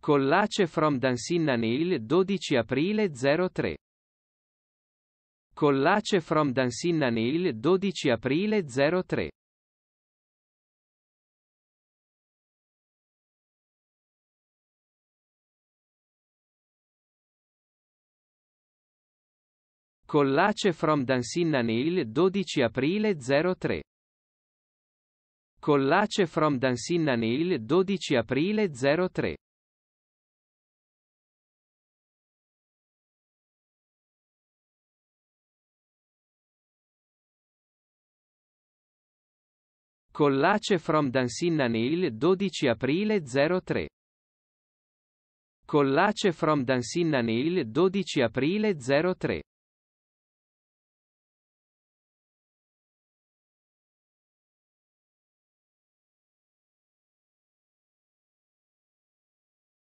Collace from Dansinna Nail 12 aprile 03. Collace from Dansinna Nail 12 aprile 03. Collace from Dansinna Nail 12 aprile 03. Collace from Dansinna Nail 12 aprile 03. Collace from Dancinna Neil 12 aprile 03. Collace from Dancinna Neil 12 aprile 03.